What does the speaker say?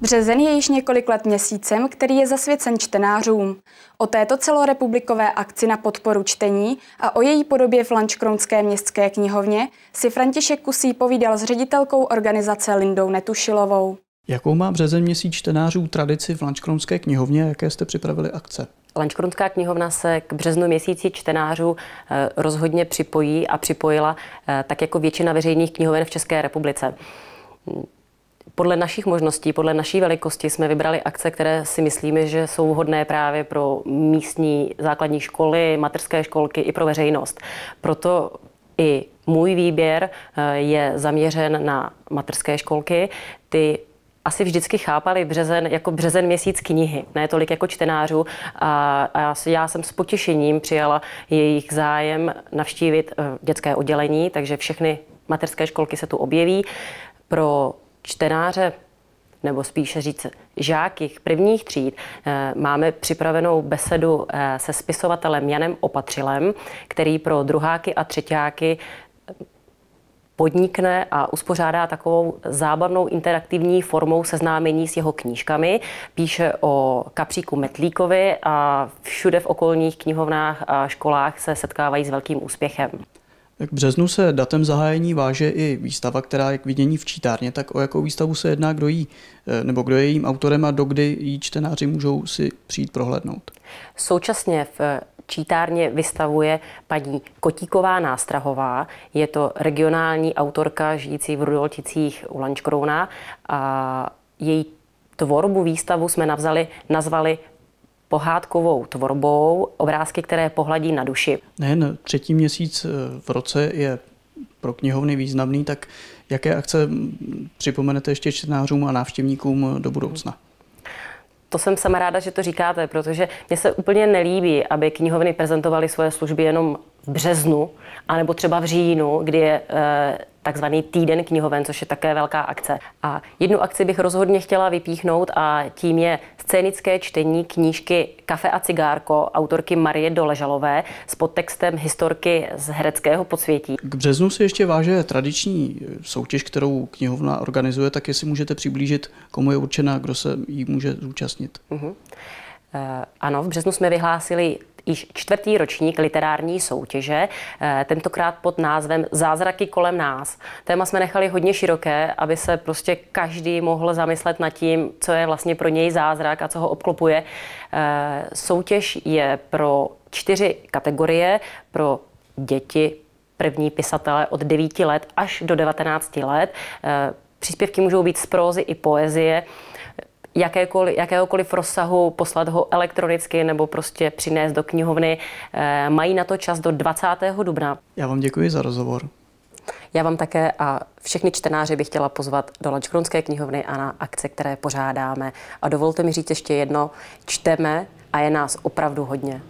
Březen je již několik let měsícem, který je zasvěcen čtenářům. O této celorepublikové akci na podporu čtení a o její podobě v Lančkronské městské knihovně si František Kusí povídal s ředitelkou organizace Lindou Netušilovou. Jakou má březen měsíc čtenářů tradici v Lančkronské knihovně a jaké jste připravili akce? Lančkronská knihovna se k březnu měsíci čtenářů eh, rozhodně připojí a připojila eh, tak jako většina veřejných knihoven v České republice. Podle našich možností, podle naší velikosti jsme vybrali akce, které si myslíme, že jsou hodné právě pro místní základní školy, materské školky i pro veřejnost. Proto i můj výběr eh, je zaměřen na materské školky. Ty asi vždycky chápali březen jako březen měsíc knihy, ne tolik jako čtenářů. A, já, jsem s potěšením přijala jejich zájem navštívit eh, dětské oddělení, takže všechny materské školky se tu objeví. Pro čtenáře nebo spíše říct žáky prvních tříd, eh, máme připravenou besedu eh, se spisovatelem Janem Opatřilem, který pro druháky a třetíáky eh, podnikne a uspořádá takovou zábavnou interaktivní formou seznámení s jeho knížkami. Píše o kapříku Metlíkovi a všude v okolních knihovnách a školách se setkávají s velkým úspěchem. Tak v březnu se datem zahájení váže i výstava, která je k vidění v čítárně, tak o jakou výstavu se jedná, kdo jí, eh, nebo kdo je jejím autorem a dokdy ji čtenáři můžou si přijít prohlédnout? Současně v eh, čítárně vystavuje paní Kotíková Nástrahová. Je to regionální autorka žijící v Rudolticích u Lančkrouna a její tvorbu výstavu jsme navzali, nazvali pohádkovou tvorbou, obrázky, které pohladí na duši. Nejen třetí měsíc eh, v roce je pro knihovny významný, tak jaké akce hm, připomenete ještě čtenářům a návštěvníkům eh, do budoucna? To jsem sama ráda, že to říkáte, protože mně se úplně nelíbí, aby knihovny prezentovaly svoje služby jenom v březnu, anebo třeba v říjnu, kdy je eh, takzvaný týden knihoven, což je také velká akce. A jednu akci bych rozhodně chtěla vypíchnout a tím je scénické čtení knížky Kafe a cigárko autorky Marie Doležalové s podtextem historky z hereckého podsvětí. K březnu se ještě váže tradiční eh, soutěž, kterou knihovna organizuje, tak jestli můžete přiblížit, komu je určena, kdo se jí může zúčastnit. Uh-huh. Ano, v březnu jsme vyhlásili již čtvrtý ročník literární soutěže, eh, tentokrát pod názvem Zázraky kolem nás. Téma jsme nechali hodně široké, aby se prostě každý mohl zamyslet nad tím, co je vlastně pro něj zázrak a co ho obklopuje. Eh, soutěž je pro čtyři kategorie, pro děti, první pisatele od 9 let až do 19 let. Eh, příspěvky můžou být z prózy i poezie jakékoliv, jakéhokoliv rozsahu, poslat ho elektronicky nebo prostě přinést do knihovny. Eh, mají na to čas do 20. dubna. Já vám děkuji za rozhovor. Já vám také a všechny čtenáři bych chtěla pozvat do Lančkronské knihovny a na akce, které pořádáme. A dovolte mi říct ještě jedno, čteme a je nás opravdu hodně.